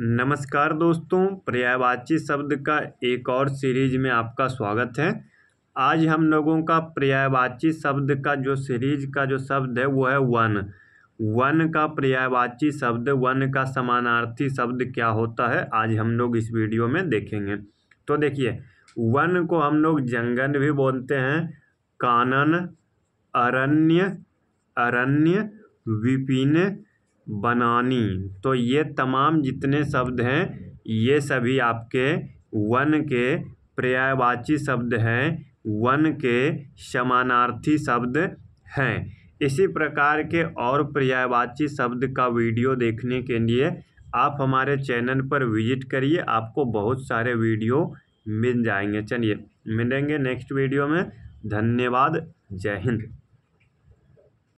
नमस्कार दोस्तों पर्यायवाची शब्द का एक और सीरीज में आपका स्वागत है आज हम लोगों का पर्यायवाची शब्द का जो सीरीज का जो शब्द है वो है वन वन का पर्यायवाची शब्द वन का समानार्थी शब्द क्या होता है आज हम लोग इस वीडियो में देखेंगे तो देखिए वन को हम लोग जंगल भी बोलते हैं कानन अरण्य अरण्य विपिन बनानी तो ये तमाम जितने शब्द हैं ये सभी आपके वन के पर्यायवाची शब्द हैं वन के समानार्थी शब्द हैं इसी प्रकार के और पर्यायवाची शब्द का वीडियो देखने के लिए आप हमारे चैनल पर विजिट करिए आपको बहुत सारे वीडियो मिल जाएंगे चलिए मिलेंगे नेक्स्ट वीडियो में धन्यवाद जय हिंद